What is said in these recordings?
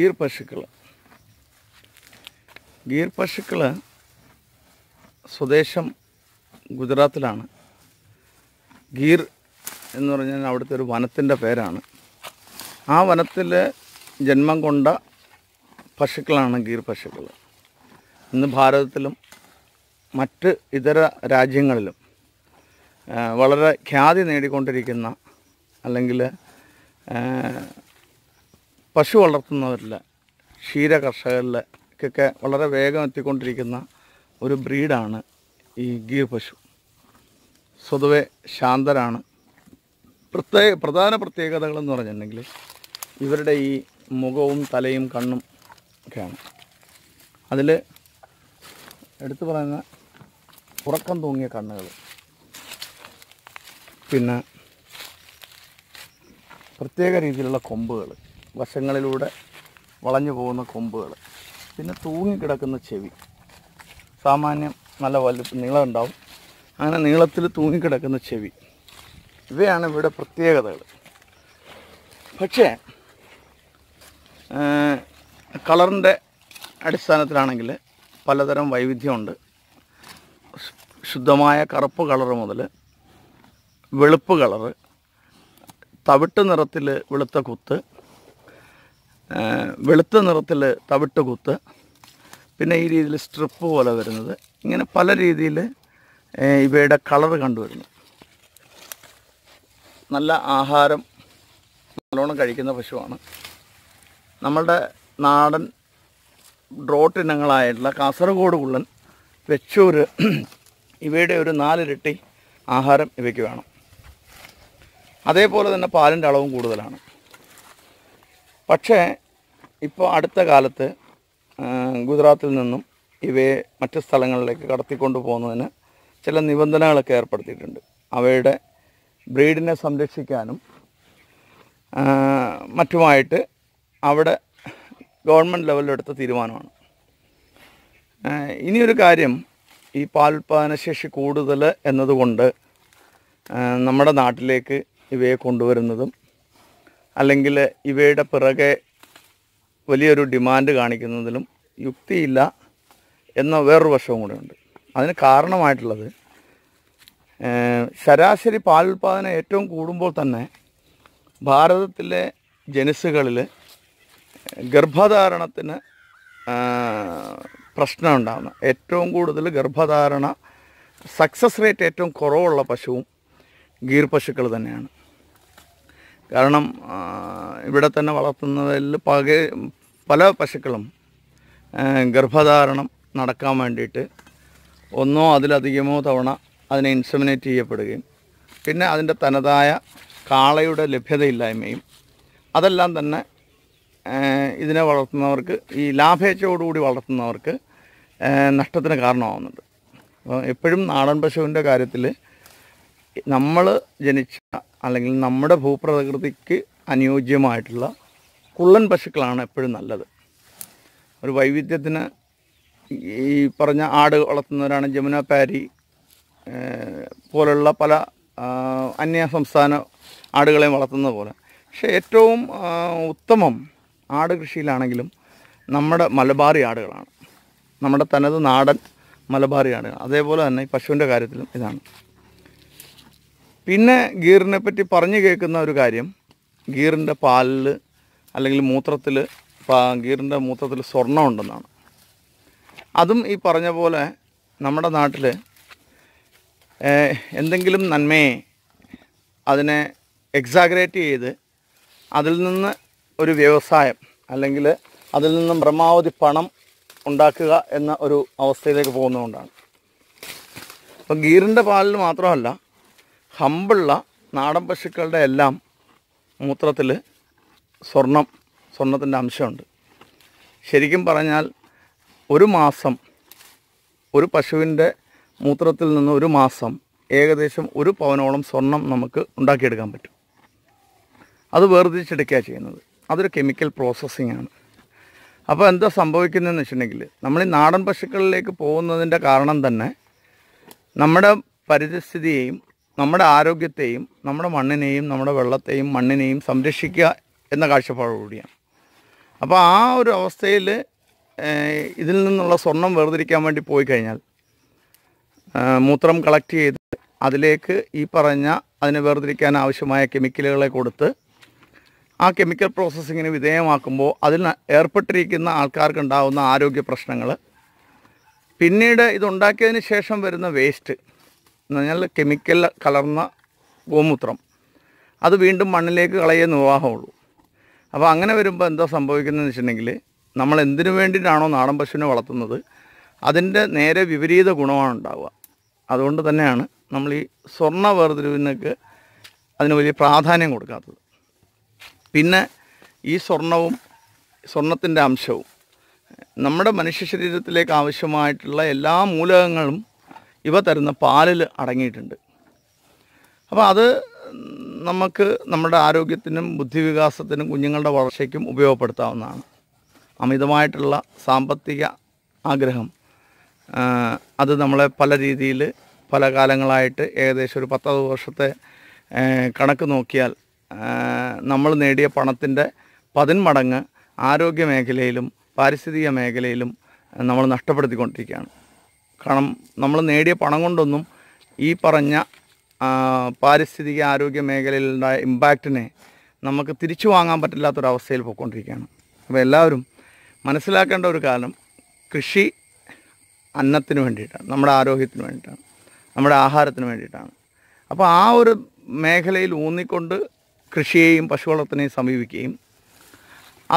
gear പശുക്കൾ gear പശുക്കൾ സ്വദേശം ഗുജറാത്തിലാണ് ഗീർ എന്ന് പറഞ്ഞാൽ അവിടുത്തെ ഒരു വനത്തിൻ്റെ പേരാണ് ആ വനത്തിൽ ജന്മം കൊണ്ട പശുക്കളാണ് ഗീർ പശുക്കൾ ഇന്ന് ഭാരതത്തിലും മറ്റ് ഇതര രാജ്യങ്ങളിലും വളരെ ഖ്യാതി നേടിക്കൊണ്ടിരിക്കുന്ന അല്ലെങ്കിൽ പശു വളർത്തുന്നവരിൽ ക്ഷീര കർഷകരിലൊക്കെ വളരെ വേഗം എത്തിക്കൊണ്ടിരിക്കുന്ന ഒരു ബ്രീഡാണ് ഈ ഗീർ പശു സ്വതവെ ശാന്തരാണ് പ്രത്യേക പ്രധാന പ്രത്യേകതകളെന്ന് പറഞ്ഞിട്ടുണ്ടെങ്കിൽ ഇവരുടെ ഈ മുഖവും തലയും കണ്ണും ഒക്കെയാണ് അതിൽ എടുത്തു പറയുന്ന ഉറക്കം തൂങ്ങിയ കണ്ണുകൾ പിന്നെ പ്രത്യേക രീതിയിലുള്ള കൊമ്പുകൾ വശങ്ങളിലൂടെ വളഞ്ഞു പോകുന്ന കൊമ്പുകൾ പിന്നെ തൂങ്ങിക്കിടക്കുന്ന ചെവി സാമാന്യം നല്ല വലു നീളം ഉണ്ടാവും അങ്ങനെ നീളത്തിൽ തൂങ്ങിക്കിടക്കുന്ന ചെവി ഇവയാണ് ഇവിടെ പ്രത്യേകതകൾ പക്ഷേ കളറിൻ്റെ അടിസ്ഥാനത്തിലാണെങ്കിൽ പലതരം വൈവിധ്യമുണ്ട് ശുദ്ധമായ കറുപ്പ് കളർ മുതൽ വെളുപ്പ് കളറ് തവിട്ട് നിറത്തിൽ വെളുത്ത കുത്ത് വെളുത്ത നിറത്തിൽ തവിട്ട് കുത്ത് പിന്നെ ഈ രീതിയിൽ സ്ട്രിപ്പ് പോലെ വരുന്നത് ഇങ്ങനെ പല രീതിയിൽ ഇവയുടെ കളർ കണ്ടുവരുന്നു നല്ല ആഹാരം നല്ലോണം കഴിക്കുന്ന പശുവാണ് നമ്മളുടെ നാടൻ ഡ്രോട്ട് ഇനങ്ങളായിട്ടുള്ള കാസർഗോഡ് കുള്ളൻ വെച്ചൂര് ഇവയുടെ ഒരു നാലിരട്ടി ആഹാരം ഇവയ്ക്ക് വേണം അതേപോലെ തന്നെ പാലിൻ്റെ അളവും കൂടുതലാണ് പക്ഷേ ഇപ്പോൾ അടുത്ത കാലത്ത് ഗുജറാത്തിൽ നിന്നും ഇവയെ മറ്റ് സ്ഥലങ്ങളിലേക്ക് കടത്തിക്കൊണ്ടു പോകുന്നതിന് ചില നിബന്ധനകളൊക്കെ ഏർപ്പെടുത്തിയിട്ടുണ്ട് അവയുടെ ബ്രീഡിനെ സംരക്ഷിക്കാനും മറ്റുമായിട്ട് അവിടെ ഗവൺമെൻറ് ലെവലിലെടുത്ത തീരുമാനമാണ് ഇനിയൊരു കാര്യം ഈ പാലുൽപാദനശേഷി കൂടുതൽ എന്നതുകൊണ്ട് നമ്മുടെ നാട്ടിലേക്ക് ഇവയെ കൊണ്ടുവരുന്നതും അല്ലെങ്കിൽ ഇവയുടെ പിറകെ വലിയൊരു ഡിമാൻഡ് കാണിക്കുന്നതിലും യുക്തിയില്ല എന്ന വേറൊരു വശവും കൂടെയുണ്ട് അതിന് കാരണമായിട്ടുള്ളത് ശരാശരി പാൽ ഉൽപ്പാദനം ഏറ്റവും കൂടുമ്പോൾ തന്നെ ഭാരതത്തിലെ ജനസുകളിൽ ഗർഭധാരണത്തിന് പ്രശ്നം ഏറ്റവും കൂടുതൽ ഗർഭധാരണ സക്സസ് റേറ്റ് ഏറ്റവും കുറവുള്ള പശുവും ഗീർ പശുക്കൾ തന്നെയാണ് കാരണം ഇവിടെ തന്നെ വളർത്തുന്നതിൽ പക പല പശുക്കളും ഗർഭധാരണം നടക്കാൻ വേണ്ടിയിട്ട് ഒന്നോ അതിലധികമോ തവണ അതിനെ ഇൻസമിനേറ്റ് ചെയ്യപ്പെടുകയും പിന്നെ അതിൻ്റെ തനതായ കാളയുടെ ലഭ്യതയില്ലായ്മയും അതെല്ലാം തന്നെ ഇതിനെ വളർത്തുന്നവർക്ക് ഈ ലാഭേച്ഛയോടുകൂടി വളർത്തുന്നവർക്ക് നഷ്ടത്തിന് കാരണമാവുന്നുണ്ട് അപ്പോൾ എപ്പോഴും നാടൻ പശുവിൻ്റെ കാര്യത്തിൽ നമ്മൾ ജനിച്ച അല്ലെങ്കിൽ നമ്മുടെ ഭൂപ്രകൃതിക്ക് അനുയോജ്യമായിട്ടുള്ള കുള്ളൻ പശുക്കളാണ് എപ്പോഴും നല്ലത് ഒരു വൈവിധ്യത്തിന് ഈ പറഞ്ഞ ആട് വളർത്തുന്നവരാണ് ജമുന പാരി പോലുള്ള പല അന്യ സംസ്ഥാന ആടുകളെയും വളർത്തുന്നത് പോലെ പക്ഷേ ഏറ്റവും ഉത്തമം ആട് കൃഷിയിലാണെങ്കിലും നമ്മുടെ മലബാറി ആടുകളാണ് നമ്മുടെ തനത് നാടൻ മലബാറി ആടുകൾ അതേപോലെ തന്നെ ഈ പശുവിൻ്റെ കാര്യത്തിലും ഇതാണ് പിന്നെ ഗീറിനെ പറ്റി പറഞ്ഞു കേൾക്കുന്ന ഒരു കാര്യം ഗീറിൻ്റെ പാലിൽ അല്ലെങ്കിൽ മൂത്രത്തിൽ ഗീറിൻ്റെ മൂത്രത്തിൽ സ്വർണ്ണം ഉണ്ടെന്നാണ് അതും ഈ പറഞ്ഞ പോലെ നമ്മുടെ നാട്ടിൽ എന്തെങ്കിലും നന്മയെ അതിനെ എക്സാഗ്രേറ്റ് ചെയ്ത് അതിൽ നിന്ന് ഒരു വ്യവസായം അല്ലെങ്കിൽ അതിൽ നിന്നും പരമാവധി പണം ഉണ്ടാക്കുക എന്ന ഒരു അവസ്ഥയിലേക്ക് പോകുന്നതുകൊണ്ടാണ് അപ്പോൾ ഗീറിൻ്റെ പാലിൽ മാത്രമല്ല ഹമ്പുള്ള നാടൻ പശുക്കളുടെ എല്ലാം മൂത്രത്തിൽ സ്വർണം സ്വർണത്തിൻ്റെ അംശമുണ്ട് ശരിക്കും പറഞ്ഞാൽ ഒരു മാസം ഒരു പശുവിൻ്റെ മൂത്രത്തിൽ നിന്ന് ഒരു മാസം ഏകദേശം ഒരു പവനോളം സ്വർണം നമുക്ക് ഉണ്ടാക്കിയെടുക്കാൻ പറ്റും അത് വേർതിരിച്ചെടുക്കുകയാണ് ചെയ്യുന്നത് അതൊരു കെമിക്കൽ പ്രോസസ്സിംഗ് ആണ് അപ്പോൾ എന്താ സംഭവിക്കുന്നതെന്ന് വെച്ചിട്ടുണ്ടെങ്കിൽ നമ്മൾ ഈ നാടൻ പശുക്കളിലേക്ക് പോകുന്നതിൻ്റെ കാരണം തന്നെ നമ്മുടെ പരിതസ്ഥിതിയെയും നമ്മുടെ ആരോഗ്യത്തെയും നമ്മുടെ മണ്ണിനെയും നമ്മുടെ വെള്ളത്തെയും മണ്ണിനെയും സംരക്ഷിക്കുക എന്ന കാഴ്ചപ്പാടുകൂടിയാണ് അപ്പോൾ ആ ഒരു അവസ്ഥയിൽ ഇതിൽ നിന്നുള്ള സ്വർണം വേർതിരിക്കാൻ വേണ്ടി പോയി കഴിഞ്ഞാൽ മൂത്രം കളക്ട് ചെയ്ത് അതിലേക്ക് ഈ പറഞ്ഞ അതിനെ വേർതിരിക്കാൻ ആവശ്യമായ കെമിക്കലുകളെ കൊടുത്ത് ആ കെമിക്കൽ പ്രോസസ്സിങ്ങിന് വിധേയമാക്കുമ്പോൾ അതിൽ ഏർപ്പെട്ടിരിക്കുന്ന ആൾക്കാർക്കുണ്ടാകുന്ന ആരോഗ്യ പ്രശ്നങ്ങൾ പിന്നീട് ഇതുണ്ടാക്കിയതിന് ശേഷം വരുന്ന വേസ്റ്റ് എന്ന് പറഞ്ഞാൽ കെമിക്കൽ കലർന്ന ഗോമൂത്രം അത് വീണ്ടും മണ്ണിലേക്ക് കളയുന്ന വിവാഹമുള്ളൂ അപ്പോൾ അങ്ങനെ വരുമ്പോൾ എന്താ സംഭവിക്കുന്നതെന്ന് വെച്ചിട്ടുണ്ടെങ്കിൽ നമ്മൾ എന്തിനു വേണ്ടിയിട്ടാണോ നാടൻ പശുവിനെ വളർത്തുന്നത് അതിൻ്റെ നേരെ വിപരീത ഗുണമാണ് ഉണ്ടാവുക അതുകൊണ്ട് തന്നെയാണ് നമ്മൾ ഈ സ്വർണ്ണ വേർതിരിവിനൊക്കെ അതിന് വലിയ പ്രാധാന്യം കൊടുക്കാത്തത് പിന്നെ ഈ സ്വർണവും സ്വർണത്തിൻ്റെ അംശവും നമ്മുടെ മനുഷ്യ ശരീരത്തിലേക്ക് ആവശ്യമായിട്ടുള്ള എല്ലാ മൂലകങ്ങളും ഇവ തരുന്ന പാലിൽ അടങ്ങിയിട്ടുണ്ട് അപ്പോൾ അത് നമുക്ക് നമ്മുടെ ആരോഗ്യത്തിനും ബുദ്ധിവികാസത്തിനും കുഞ്ഞുങ്ങളുടെ വളർച്ചയ്ക്കും ഉപയോഗപ്പെടുത്താവുന്നതാണ് അമിതമായിട്ടുള്ള സാമ്പത്തിക ആഗ്രഹം അത് നമ്മളെ പല രീതിയിൽ പല കാലങ്ങളായിട്ട് ഏകദേശം ഒരു പത്തത് വർഷത്തെ കണക്ക് നോക്കിയാൽ നമ്മൾ നേടിയ പണത്തിൻ്റെ പതിന്മടങ്ങ് ആരോഗ്യ മേഖലയിലും പാരിസ്ഥിതിക മേഖലയിലും നമ്മൾ നഷ്ടപ്പെടുത്തിക്കൊണ്ടിരിക്കുകയാണ് കാരണം നമ്മൾ നേടിയ പണം കൊണ്ടൊന്നും ഈ പറഞ്ഞ പാരിസ്ഥിതിക ആരോഗ്യ മേഖലയിലുണ്ടായ ഇമ്പാക്റ്റിനെ നമുക്ക് തിരിച്ചു വാങ്ങാൻ പറ്റില്ലാത്തൊരവസ്ഥയിൽ പോയിക്കൊണ്ടിരിക്കുകയാണ് അപ്പോൾ എല്ലാവരും മനസ്സിലാക്കേണ്ട ഒരു കാരണം കൃഷി അന്നത്തിന് വേണ്ടിയിട്ടാണ് നമ്മുടെ ആരോഗ്യത്തിന് വേണ്ടിയിട്ടാണ് നമ്മുടെ ആഹാരത്തിന് വേണ്ടിയിട്ടാണ് അപ്പോൾ ആ ഒരു മേഖലയിൽ ഊന്നിക്കൊണ്ട് കൃഷിയെയും പശുവളർത്തനെയും സമീപിക്കുകയും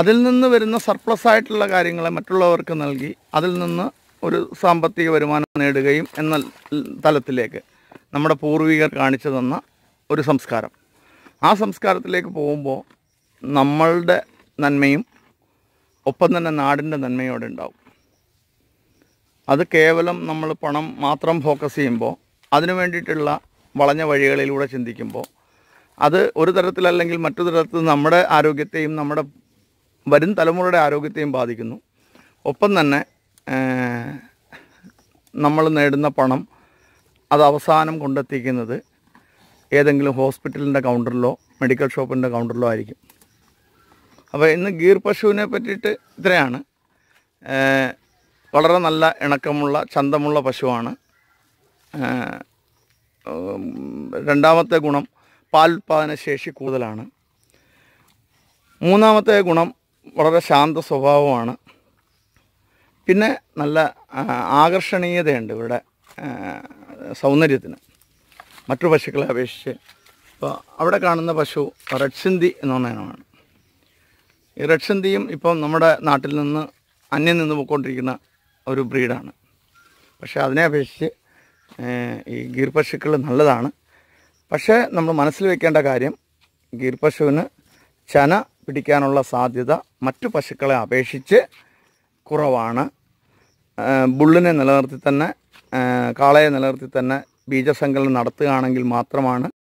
അതിൽ നിന്ന് വരുന്ന സർപ്ലസ് ആയിട്ടുള്ള കാര്യങ്ങളെ മറ്റുള്ളവർക്ക് നൽകി അതിൽ നിന്ന് ഒരു സാമ്പത്തിക വരുമാനം നേടുകയും എന്ന തലത്തിലേക്ക് നമ്മുടെ പൂർവികർ കാണിച്ചു തന്ന ഒരു സംസ്കാരം ആ സംസ്കാരത്തിലേക്ക് പോകുമ്പോൾ നമ്മളുടെ നന്മയും ഒപ്പം തന്നെ നാടിൻ്റെ നന്മയോടെ ഉണ്ടാവും അത് കേവലം നമ്മൾ പണം മാത്രം ഫോക്കസ് ചെയ്യുമ്പോൾ അതിനു വേണ്ടിയിട്ടുള്ള വളഞ്ഞ വഴികളിലൂടെ ചിന്തിക്കുമ്പോൾ അത് ഒരു തരത്തിലല്ലെങ്കിൽ മറ്റു തരത്തിൽ നമ്മുടെ ആരോഗ്യത്തെയും നമ്മുടെ വരും തലമുറയുടെ ആരോഗ്യത്തെയും ബാധിക്കുന്നു ഒപ്പം തന്നെ നമ്മൾ നേടുന്ന പണം അത് അവസാനം കൊണ്ടെത്തിക്കുന്നത് ഏതെങ്കിലും ഹോസ്പിറ്റലിൻ്റെ കൗണ്ടറിലോ മെഡിക്കൽ ഷോപ്പിൻ്റെ കൗണ്ടറിലോ ആയിരിക്കും അപ്പോൾ ഇന്ന് ഗീർ പശുവിനെ പറ്റിയിട്ട് ഇത്രയാണ് വളരെ നല്ല ഇണക്കമുള്ള ചന്തമുള്ള പശുവാണ് രണ്ടാമത്തെ ഗുണം പാൽ ഉൽപ്പാദന ശേഷി കൂടുതലാണ് മൂന്നാമത്തെ ഗുണം വളരെ ശാന്ത സ്വഭാവമാണ് പിന്നെ നല്ല ആകർഷണീയതയുണ്ട് ഇവരുടെ സൗന്ദര്യത്തിന് മറ്റു പശുക്കളെ അപേക്ഷിച്ച് ഇപ്പോൾ അവിടെ കാണുന്ന പശു റെഡ് എന്ന് പറഞ്ഞതിനാണ് ഈ റെഡ് ഇപ്പം നമ്മുടെ നാട്ടിൽ നിന്ന് അന്യം നിന്ന് പോയിക്കൊണ്ടിരിക്കുന്ന ഒരു ബ്രീഡാണ് പക്ഷേ അതിനെ അപേക്ഷിച്ച് ഈ ഗീർ പശുക്കൾ നല്ലതാണ് പക്ഷേ നമ്മൾ മനസ്സിൽ വെക്കേണ്ട കാര്യം ഗീർ പശുവിന് ചന പിടിക്കാനുള്ള സാധ്യത മറ്റു പശുക്കളെ അപേക്ഷിച്ച് കുറവാണ് ബുള്ളിനെ നിലനിർത്തി തന്നെ കാളയെ നിലനിർത്തി തന്നെ ബീജസങ്കലനം നടത്തുകയാണെങ്കിൽ മാത്രമാണ്